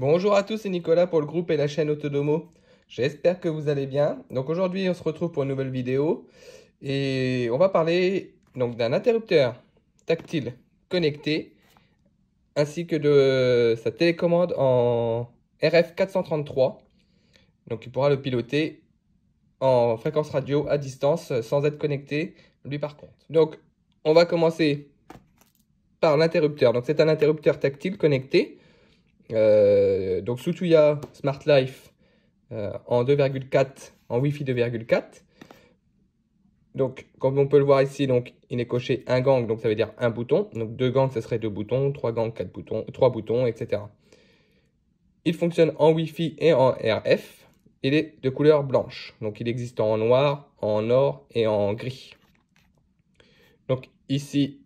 Bonjour à tous, c'est Nicolas pour le groupe et la chaîne Autodomo. J'espère que vous allez bien. Donc aujourd'hui, on se retrouve pour une nouvelle vidéo et on va parler donc d'un interrupteur tactile connecté ainsi que de sa télécommande en RF 433. Donc il pourra le piloter en fréquence radio à distance sans être connecté lui par contre. Donc on va commencer par l'interrupteur. Donc c'est un interrupteur tactile connecté euh, donc Sutuya Smart Life euh, en 2,4, en Wi-Fi 2,4. Donc comme on peut le voir ici, donc il est coché un gang, donc ça veut dire un bouton. Donc deux gangs, ce serait deux boutons, trois gangs, quatre boutons, trois boutons, etc. Il fonctionne en Wi-Fi et en RF. Il est de couleur blanche, donc il existe en noir, en or et en gris. Donc ici,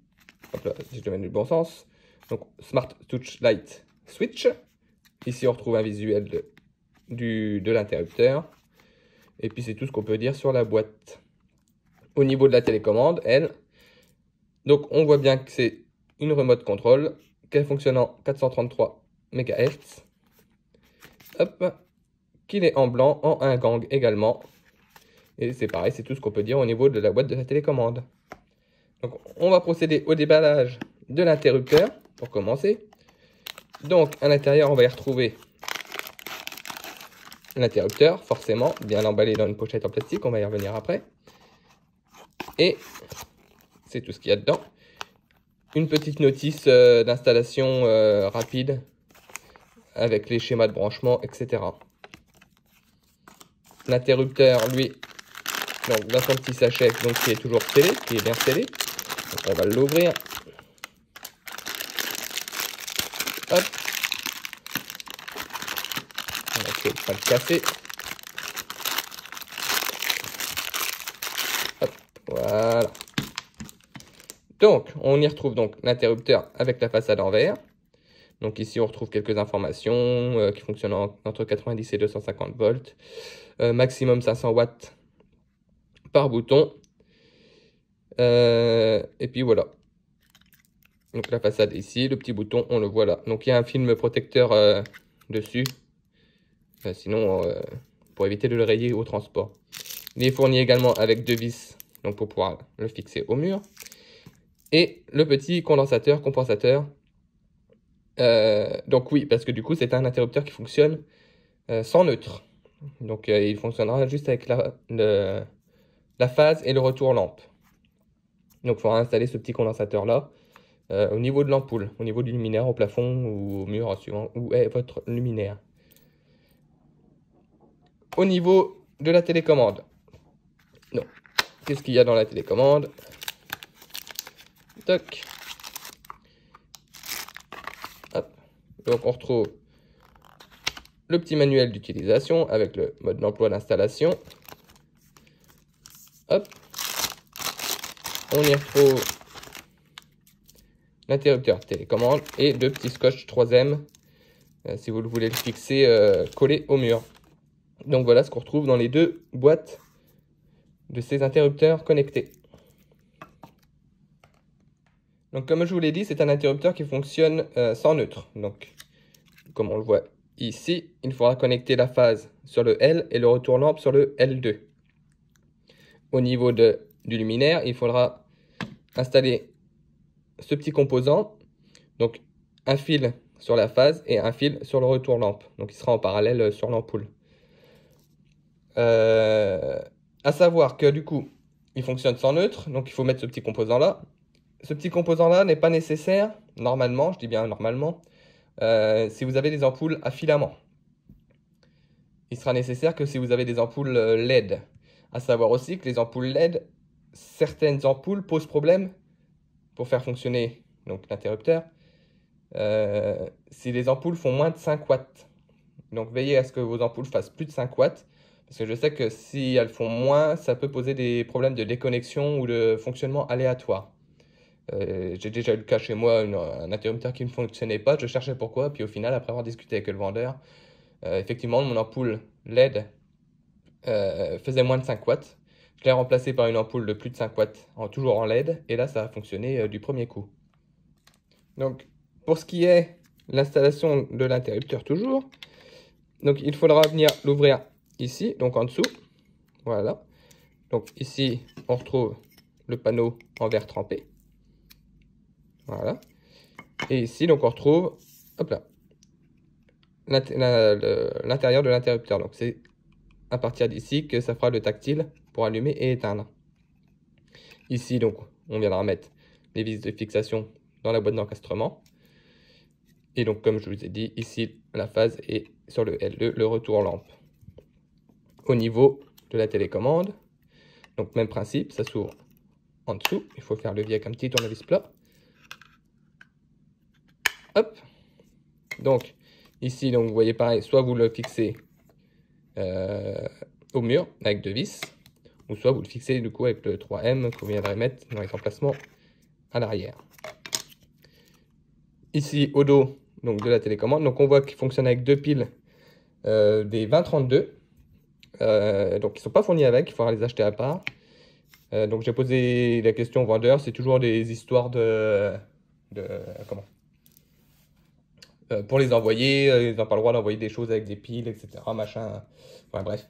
hop là, si je le bon sens, donc Smart Touch Light switch. Ici, on retrouve un visuel de, du, de l'interrupteur. Et puis, c'est tout ce qu'on peut dire sur la boîte. Au niveau de la télécommande, elle, donc on voit bien que c'est une remote control qu'elle fonctionne en 433 MHz. Hop, qu'il est en blanc, en un gang également. Et c'est pareil, c'est tout ce qu'on peut dire au niveau de la boîte de la télécommande. Donc on va procéder au déballage de l'interrupteur pour commencer. Donc, à l'intérieur, on va y retrouver l'interrupteur, forcément, bien emballé dans une pochette en plastique, on va y revenir après. Et c'est tout ce qu'il y a dedans. Une petite notice euh, d'installation euh, rapide avec les schémas de branchement, etc. L'interrupteur, lui, dans son petit sachet, donc, qui est toujours scellé, qui est bien scellé. on va l'ouvrir Hop. On le café. voilà. Donc, on y retrouve donc l'interrupteur avec la façade en verre. Donc ici, on retrouve quelques informations euh, qui fonctionnent entre 90 et 250 volts. Euh, maximum 500 watts par bouton. Euh, et puis voilà. Donc la façade ici, le petit bouton, on le voit là. Donc il y a un film protecteur euh, dessus. Euh, sinon, euh, pour éviter de le rayer au transport. Il est fourni également avec deux vis, donc pour pouvoir le fixer au mur. Et le petit condensateur, compensateur. donc oui, parce que du coup, c'est un interrupteur qui fonctionne sans neutre. Donc il fonctionnera juste avec la, la phase et le retour lampe. Donc il faudra installer ce petit condensateur là. Euh, au niveau de l'ampoule, au niveau du luminaire, au plafond ou au mur, suivant où est votre luminaire. Au niveau de la télécommande. Non. Qu'est-ce qu'il y a dans la télécommande Toc. Hop. Donc on retrouve le petit manuel d'utilisation avec le mode d'emploi d'installation. Hop. On y retrouve l'interrupteur télécommande et deux petits scotch 3M euh, si vous le voulez le fixer euh, collé au mur. Donc voilà ce qu'on retrouve dans les deux boîtes de ces interrupteurs connectés. Donc comme je vous l'ai dit, c'est un interrupteur qui fonctionne euh, sans neutre. Donc comme on le voit ici, il faudra connecter la phase sur le L et le retour lampe sur le L2. Au niveau de, du luminaire, il faudra installer ce petit composant, donc un fil sur la phase et un fil sur le retour lampe. Donc il sera en parallèle euh, sur l'ampoule. Euh, à savoir que du coup, il fonctionne sans neutre, donc il faut mettre ce petit composant là. Ce petit composant là n'est pas nécessaire, normalement, je dis bien normalement, euh, si vous avez des ampoules à filament. Il sera nécessaire que si vous avez des ampoules LED. À savoir aussi que les ampoules LED, certaines ampoules posent problème pour faire fonctionner l'interrupteur, euh, si les ampoules font moins de 5 watts. Donc veillez à ce que vos ampoules fassent plus de 5 watts, parce que je sais que si elles font moins, ça peut poser des problèmes de déconnexion ou de fonctionnement aléatoire. Euh, j'ai déjà eu le cas chez moi, un interrupteur qui ne fonctionnait pas, je cherchais pourquoi, puis au final, après avoir discuté avec le vendeur, euh, effectivement, mon ampoule LED faisait moins de 5 watts, je l'ai remplacé par une ampoule de plus de 5 watts, en, toujours en LED, et là ça a fonctionné euh, du premier coup. Donc pour ce qui est l'installation de l'interrupteur toujours, donc il faudra venir l'ouvrir ici, donc en dessous, voilà. Donc ici on retrouve le panneau en verre trempé, voilà. Et ici donc on retrouve, hop l'intérieur de l'interrupteur. Donc c'est à partir d'ici que ça fera le tactile pour allumer et éteindre. Ici, donc, on viendra mettre les vis de fixation dans la boîte d'encastrement. Et donc, comme je vous ai dit, ici, la phase est sur le l le retour lampe. Au niveau de la télécommande, donc même principe, ça s'ouvre en dessous. Il faut faire levier avec un petit tournevis plat. Hop. Donc, ici, donc, vous voyez pareil, soit vous le fixez euh, au mur avec deux vis, ou soit vous le fixez du coup avec le 3M qu'on viendrait mettre dans les emplacements à l'arrière. Ici au dos donc, de la télécommande, donc on voit qu'il fonctionne avec deux piles euh, des 2032, euh, donc ils ne sont pas fournis avec, il faudra les acheter à part. Euh, donc j'ai posé la question au vendeur, c'est toujours des histoires de... comment pour les envoyer, ils n'ont pas le droit d'envoyer des choses avec des piles, etc. Machin. bref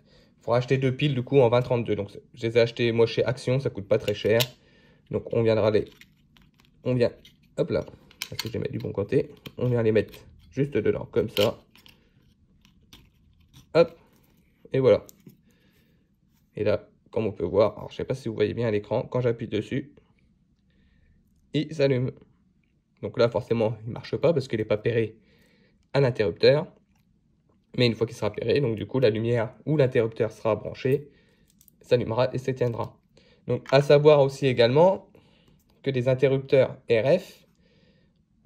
faudra acheter deux piles du coup en 20,32. Donc je les ai achetées moi chez Action, ça coûte pas très cher. Donc on viendra les... On vient... Hop là, parce que je vais du bon côté. On vient les mettre juste dedans, comme ça. Hop, et voilà. Et là, comme on peut voir, alors je sais pas si vous voyez bien à l'écran, quand j'appuie dessus, il s'allume. Donc là, forcément, il marche pas parce qu'il n'est pas pairé à l'interrupteur. Mais une fois qu'il sera éclairé, donc du coup, la lumière ou l'interrupteur sera branché, s'allumera et s'éteindra. Donc, à savoir aussi également que des interrupteurs RF,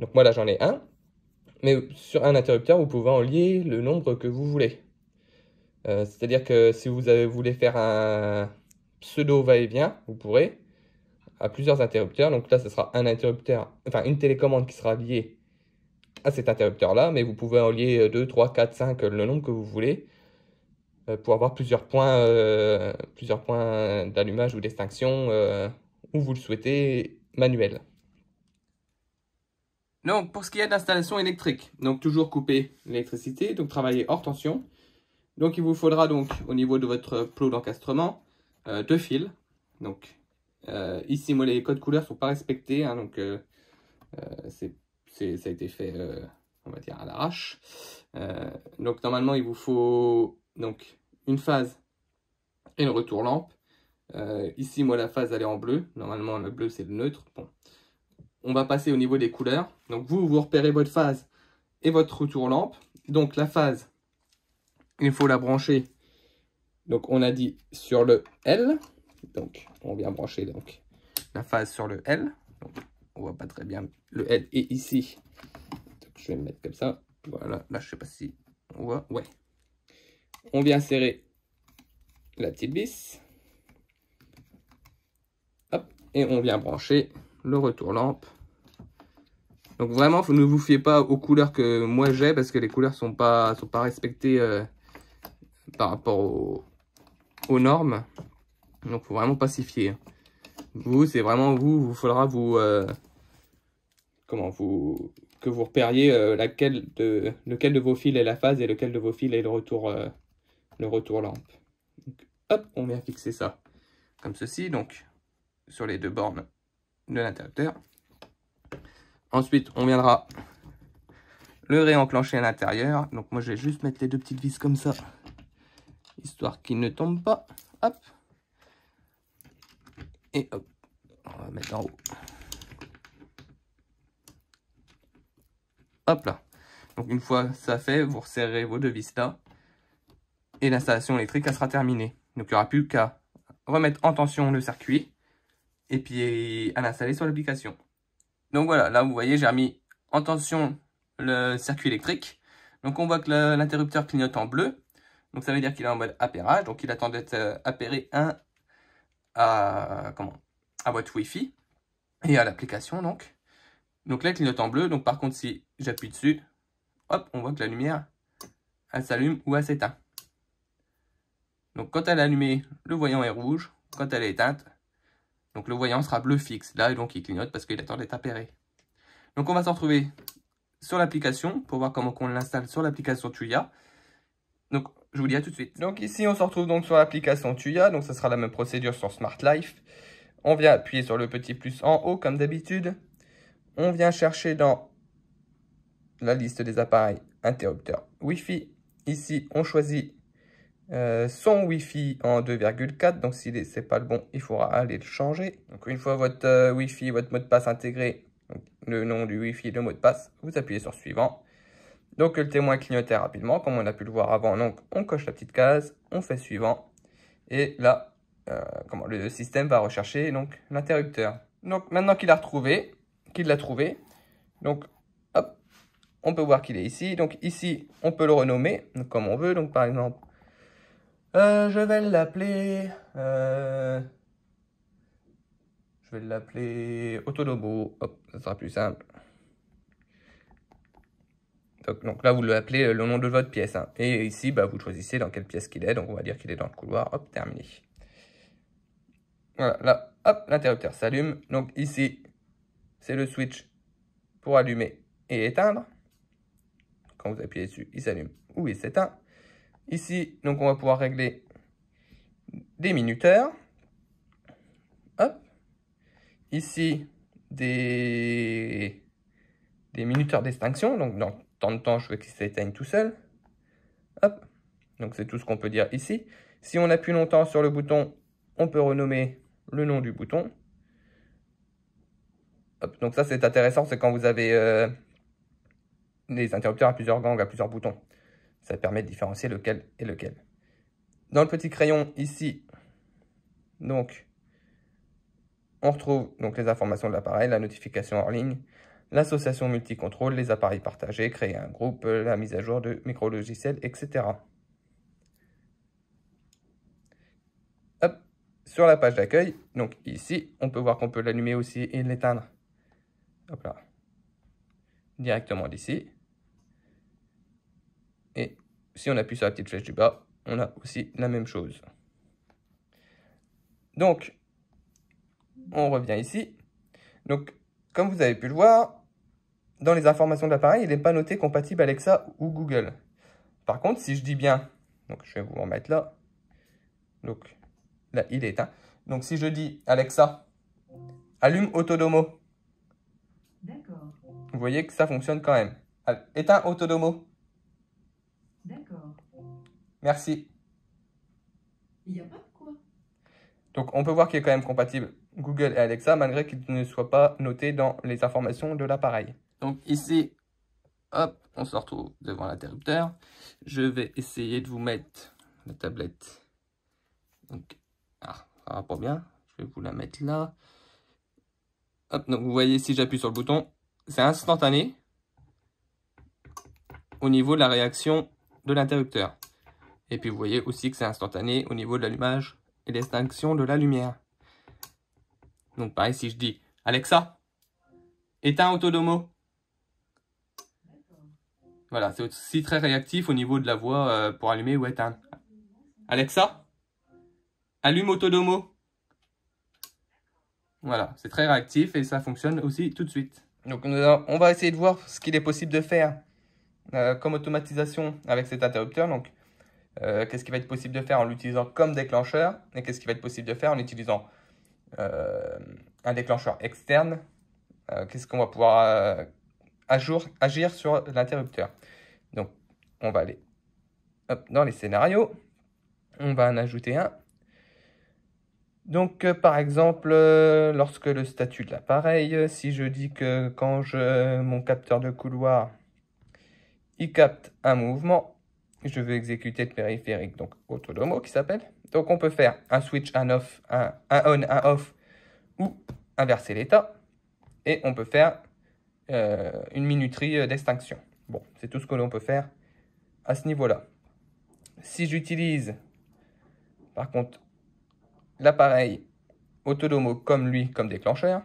donc moi là j'en ai un, mais sur un interrupteur, vous pouvez en lier le nombre que vous voulez. Euh, c'est-à-dire que si vous avez, voulez faire un pseudo va-et-vient, vous pourrez, à plusieurs interrupteurs. Donc là, ce sera un interrupteur, enfin une télécommande qui sera liée à cet interrupteur-là, mais vous pouvez en lier 2, 3, 4, 5, le nombre que vous voulez, euh, pour avoir plusieurs points, euh, plusieurs points d'allumage ou d'extinction, euh, où vous le souhaitez, manuel. Donc, pour ce qui est d'installation électrique, donc toujours couper l'électricité, donc travailler hors tension. Donc, il vous faudra donc, au niveau de votre plot d'encastrement, deux fils. Donc, ici, moi, les codes couleurs ne sont pas respectés, hein, donc c'est ça a été fait, euh, on va dire, à l'arrache. Euh, donc normalement, il vous faut donc une phase et une retour lampe. Euh, ici, moi, la phase, elle est en bleu. Normalement, le bleu, c'est le neutre. On va passer au niveau des couleurs. Donc vous, vous repérez votre phase et votre retour lampe. Donc la phase, il faut la brancher. Donc on a dit sur le L. Donc on vient brancher donc la phase sur le L. Donc, on voit pas très bien. Le L est ici. Donc, je vais le mettre comme ça. Voilà, là, je sais pas si on voit. Ouais. On vient serrer la petite vis. Hop, et on vient brancher le retour lampe. Donc vraiment, ne vous fiez pas aux couleurs que moi j'ai parce que les couleurs sont pas sont pas respectées euh, par rapport aux, normes. Donc faut vraiment pas s'y fier. Vous, c'est vraiment vous, vous faudra vous euh, comment vous que vous repériez euh, laquelle de, lequel de vos fils est la phase et lequel de vos fils est le retour, euh, le retour lampe. hop, on vient fixer ça comme ceci, donc sur les deux bornes de l'interrupteur. Ensuite, on viendra le réenclencher à l'intérieur. Donc moi, je vais juste mettre les deux petites vis comme ça, histoire qu'il ne tombe pas. Hop. Et hop, on va mettre en haut. Hop là. Donc une fois ça fait, vous resserrez vos deux vis Et l'installation électrique, sera terminée. Donc il n'y aura plus qu'à remettre en tension le circuit. Et puis à l'installer sur l'application. Donc voilà, là vous voyez, j'ai remis en tension le circuit électrique. Donc on voit que l'interrupteur clignote en bleu. Donc ça veut dire qu'il est en mode appairage. Donc il attend d'être euh, appairé à, comment, à votre Wi-Fi et à l'application donc. Donc là, clignote en bleu. Donc par contre, si j'appuie dessus, hop, on voit que la lumière, elle s'allume ou elle s'éteint. Donc quand elle est allumée, le voyant est rouge. Quand elle est éteinte, donc le voyant sera bleu fixe. Là, donc il clignote parce qu'il attend d'être appairé. Donc on va se retrouver sur l'application pour voir comment on l'installe sur l'application Tuya. Donc je vous dis à tout de suite. Donc ici, on se retrouve donc sur l'application Tuya. Donc ça sera la même procédure sur Smart Life. On vient appuyer sur le petit plus en haut comme d'habitude on vient chercher dans la liste des appareils interrupteurs Wi-Fi. Ici, on choisit euh, son Wi-Fi en 2,4. Donc, si ce n'est pas le bon, il faudra aller le changer. Donc, une fois votre euh, Wi-Fi, votre mot de passe intégré, le nom du Wi-Fi, le mot de passe, vous appuyez sur Suivant. Donc, le témoin clignotait rapidement, comme on a pu le voir avant. Donc, on coche la petite case, on fait Suivant. Et là, euh, comment, le système va rechercher l'interrupteur. Donc, maintenant qu'il a retrouvé, qu'il l'a trouver Donc, hop, on peut voir qu'il est ici. Donc ici, on peut le renommer comme on veut. Donc par exemple, euh, je vais l'appeler... Euh, je vais l'appeler Autolobo. Hop, ça sera plus simple. Donc, là, vous appelez euh, le nom de votre pièce. Hein. Et ici, bah, vous choisissez dans quelle pièce qu'il est. Donc on va dire qu'il est dans le couloir. Hop, terminé. Voilà, là, hop, l'interrupteur s'allume. Donc ici, c'est le switch pour allumer et éteindre. Quand vous appuyez dessus, il s'allume ou il s'éteint. Ici, donc on va pouvoir régler des minuteurs. Ici, des, minuteurs d'extinction. Donc, dans tant de temps, je veux qu'il s'éteigne tout seul. Hop. Donc, c'est tout ce qu'on peut dire ici. Si on appuie longtemps sur le bouton, on peut renommer le nom du bouton donc ça c'est intéressant, c'est quand vous avez des euh, interrupteurs à plusieurs gangs, à plusieurs boutons. Ça permet de différencier lequel est lequel. Dans le petit crayon ici, donc on retrouve donc les informations de l'appareil, la notification en ligne, l'association multicontrôle, les appareils partagés, créer un groupe, la mise à jour de micro-logiciels, etc. sur la page d'accueil, donc ici, on peut voir qu'on peut l'allumer aussi et l'éteindre hop directement d'ici. Et si on appuie sur la petite flèche du bas, on a aussi la même chose. Donc, on revient ici. Donc, comme vous avez pu le voir, dans les informations de l'appareil, il n'est pas noté compatible Alexa ou Google. Par contre, si je dis bien, donc je vais vous remettre là, donc là, il est éteint. Donc, si je dis Alexa, allume Autodomo, vous voyez que ça fonctionne quand même. Éteint éteins Autodomo. D'accord. Merci. Il n'y a pas de quoi. Donc on peut voir qu'il est quand même compatible Google et Alexa malgré qu'il ne soit pas noté dans les informations de l'appareil. Donc ici, hop, on se retrouve devant l'interrupteur. Je vais essayer de vous mettre la tablette. Donc, ah, ça va pas bien. Je vais vous la mettre là. Hop, donc vous voyez si j'appuie sur le bouton, c'est instantané au niveau de la réaction de l'interrupteur. Et puis vous voyez aussi que c'est instantané au niveau de l'allumage et l'extinction de la lumière. Donc pareil, si je dis Alexa, éteins Autodomo. Voilà, c'est aussi très réactif au niveau de la voix euh, pour allumer ou éteindre. Alexa, allume Autodomo. Voilà, c'est très réactif et ça fonctionne aussi tout de suite. Donc on va essayer de voir ce qu'il est possible de faire euh, comme automatisation avec cet interrupteur. Donc euh, qu'est-ce qui va être possible de faire en l'utilisant comme déclencheur et qu'est-ce qui va être possible de faire en utilisant euh, un déclencheur externe. qu'est-ce qu'on va pouvoir agir, agir sur l'interrupteur. Donc on va aller dans les scénarios. On va en ajouter un. Donc, euh, par exemple, euh, lorsque le statut de l'appareil, euh, si je dis que quand je, mon capteur de couloir, il capte un mouvement, je veux exécuter le périphérique, donc autodomo qui s'appelle. Donc, on peut faire un switch, un off, un, on, un off, ou inverser l'état. Et on peut faire une minuterie d'extinction. Bon, c'est tout ce que l'on peut faire à ce niveau-là. Si j'utilise, par contre, l'appareil autodomo comme lui comme déclencheur.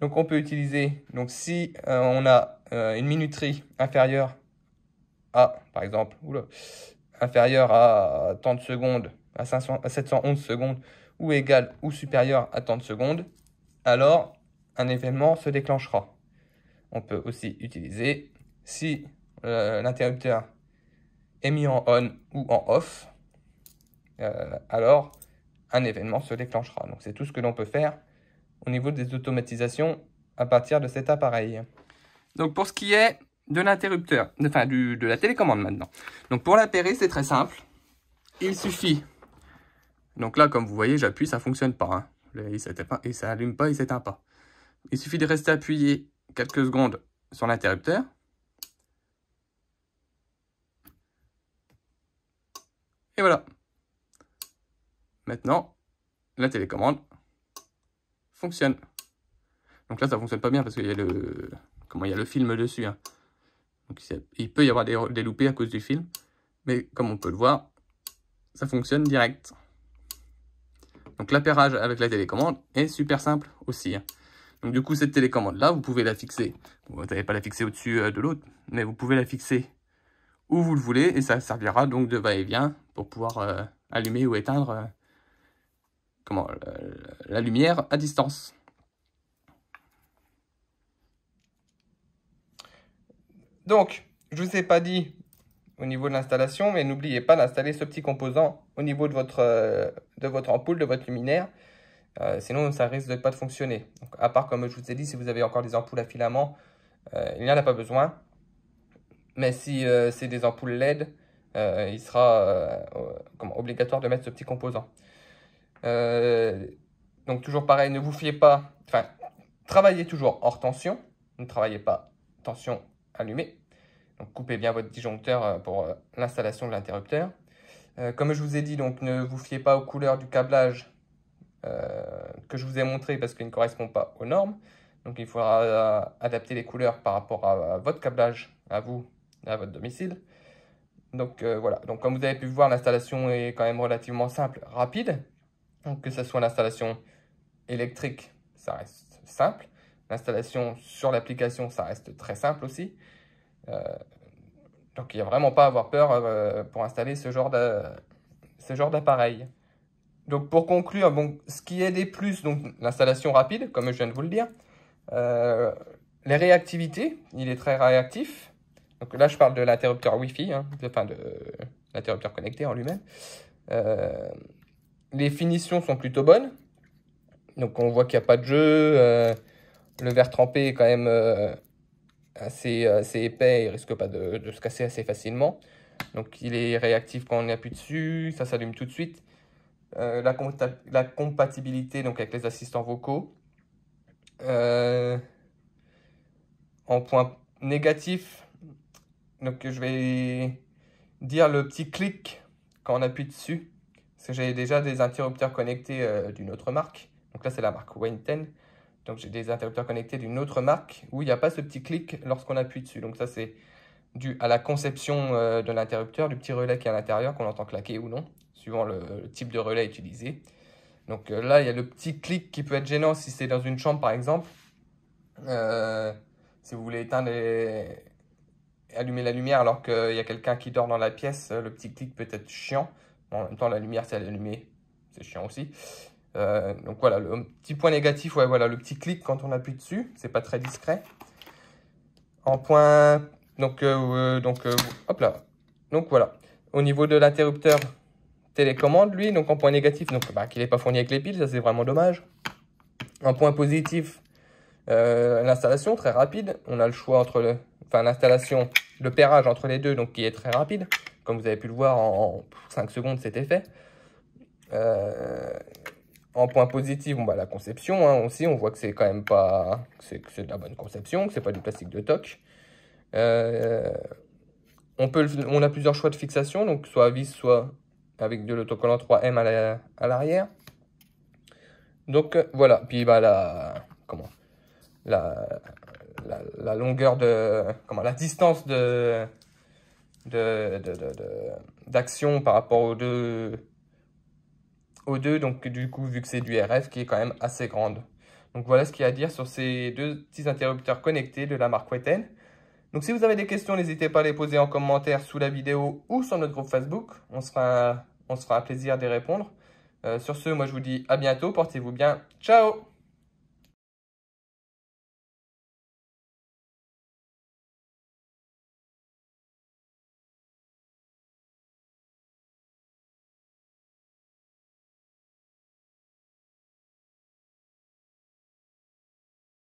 Donc on peut utiliser, donc si euh, on a euh, une minuterie inférieure à, par exemple, inférieure à tant de secondes, à, 711 secondes, ou égale ou supérieure à tant de secondes, alors un événement se déclenchera. On peut aussi utiliser si euh, l'interrupteur est mis en on ou en off, alors un événement se déclenchera. Donc c'est tout ce que l'on peut faire au niveau des automatisations à partir de cet appareil. Donc pour ce qui est de l'interrupteur, enfin de la télécommande maintenant. Donc pour l'appairer, c'est très simple. Il suffit. Donc là, comme vous voyez, j'appuie, ça ne fonctionne pas. Hein. Il ne pas. Et ça allume pas, il s'éteint pas. Il suffit de rester appuyé quelques secondes sur l'interrupteur. Et voilà. Maintenant, la télécommande fonctionne. Donc là, ça fonctionne pas bien parce qu'il y a le, comment il y a le film dessus. Hein. Donc il peut y avoir des, loupés à cause du film, mais comme on peut le voir, ça fonctionne direct. Donc l'appairage avec la télécommande est super simple aussi. Hein. Donc du coup, cette télécommande-là, vous pouvez la fixer. Vous n'allez pas la fixer au-dessus euh, de l'autre, mais vous pouvez la fixer où vous le voulez et ça servira donc de va-et-vient pour pouvoir euh, allumer ou éteindre euh, comment, euh, la lumière à distance. Donc, je ne vous ai pas dit au niveau de l'installation, mais n'oubliez pas d'installer ce petit composant au niveau de votre, euh, de votre ampoule, de votre luminaire. Euh, sinon, ça risque de pas de fonctionner. à part, comme je vous ai dit, si vous avez encore des ampoules à filament, il n'y en a pas besoin. Mais si c'est des ampoules LED, il sera obligatoire de mettre ce petit composant. Euh, donc toujours pareil, ne vous fiez pas, enfin, travaillez toujours hors tension, ne travaillez pas tension allumée. Donc coupez bien votre disjoncteur euh, pour euh, l'installation de l'interrupteur. comme je vous ai dit, donc ne vous fiez pas aux couleurs du câblage que je vous ai montré parce qu'il ne correspond pas aux normes. Donc il faudra adapter les couleurs par rapport à, votre câblage, à vous, à votre domicile. Donc voilà, donc comme vous avez pu voir, l'installation est quand même relativement simple, rapide. Donc, que ce soit l'installation électrique, ça reste simple. L'installation sur l'application, ça reste très simple aussi. Euh, donc, il n'y a vraiment pas à avoir peur euh, pour installer ce genre d'appareil. Donc pour conclure, bon, ce qui est des plus, donc l'installation rapide, comme je viens de vous le dire, euh, les réactivités, il est très réactif. Donc là, je parle de l'interrupteur Wi-Fi, hein, de, enfin de l'interrupteur connecté en lui-même les finitions sont plutôt bonnes. Donc on voit qu'il n'y a pas de jeu. Euh, le verre trempé est quand même euh, assez, épais. Il risque pas de, se casser assez facilement. Donc il est réactif quand on appuie dessus. Ça s'allume tout de suite. Euh, la, la, compatibilité donc, avec les assistants vocaux. en point négatif, donc je vais dire le petit clic quand on appuie dessus parce que j'ai déjà des interrupteurs connectés euh, d'une autre marque. Donc là, c'est la marque Wainten. Donc j'ai des interrupteurs connectés d'une autre marque où il n'y a pas ce petit clic lorsqu'on appuie dessus. Donc ça, c'est dû à la conception euh, de l'interrupteur, du petit relais qui est à l'intérieur, qu'on entend claquer ou non, suivant le, type de relais utilisé. Donc euh, là, il y a le petit clic qui peut être gênant si c'est dans une chambre, par exemple. si vous voulez éteindre et allumer la lumière alors qu'il y a quelqu'un qui dort dans la pièce, le petit clic peut être chiant. En même temps, la lumière, si elle allumée, c'est chiant aussi. Euh, donc voilà, le petit point négatif, ouais, voilà, le petit clic quand on appuie dessus, c'est pas très discret. En point, donc, euh, euh, donc hop là, donc voilà. Au niveau de l'interrupteur télécommande, lui, donc en point négatif, donc bah, qu'il n'est pas fourni avec les piles, ça c'est vraiment dommage. En point positif, l'installation très rapide. On a le choix entre le, enfin l'installation, le pérage entre les deux, donc qui est très rapide vous avez pu le voir, en, 5 secondes, c'était fait. Euh, en point positif, bon, bah, la conception hein, aussi, on voit que c'est quand même pas... c'est de la bonne conception, c'est pas du plastique de toc. Euh, on, peut, on a plusieurs choix de fixation, donc soit vis, soit avec de l'autocollant 3M à l'arrière. donc euh, voilà, puis bah, la, comment, la, la longueur de... comment, la distance de d'action de, de, par rapport aux deux, aux deux. Donc du coup, vu que c'est du RF, qui est quand même assez grande. Donc voilà ce qu'il y a à dire sur ces deux petits interrupteurs connectés de la marque Wetten. Donc si vous avez des questions, n'hésitez pas à les poser en commentaire sous la vidéo ou sur notre groupe Facebook. On sera on sera un plaisir d'y répondre. Euh, sur ce, moi je vous dis à bientôt, portez-vous bien, ciao